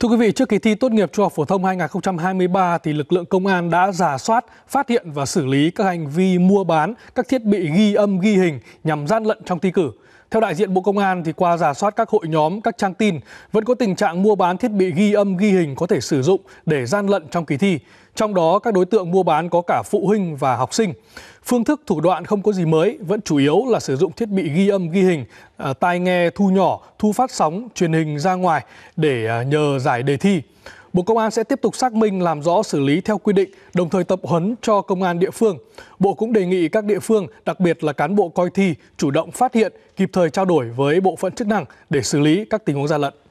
Thưa quý vị, trước kỳ thi tốt nghiệp trung học phổ thông 2023 thì lực lượng công an đã giả soát, phát hiện và xử lý các hành vi mua bán các thiết bị ghi âm ghi hình nhằm gian lận trong thi cử. Theo đại diện Bộ Công an, thì qua giả soát các hội nhóm, các trang tin, vẫn có tình trạng mua bán thiết bị ghi âm, ghi hình có thể sử dụng để gian lận trong kỳ thi. Trong đó, các đối tượng mua bán có cả phụ huynh và học sinh. Phương thức thủ đoạn không có gì mới, vẫn chủ yếu là sử dụng thiết bị ghi âm, ghi hình, à, tai nghe thu nhỏ, thu phát sóng, truyền hình ra ngoài để à, nhờ giải đề thi. Bộ Công an sẽ tiếp tục xác minh làm rõ xử lý theo quy định, đồng thời tập huấn cho công an địa phương. Bộ cũng đề nghị các địa phương, đặc biệt là cán bộ coi thi, chủ động phát hiện, kịp thời trao đổi với bộ phận chức năng để xử lý các tình huống gian lận.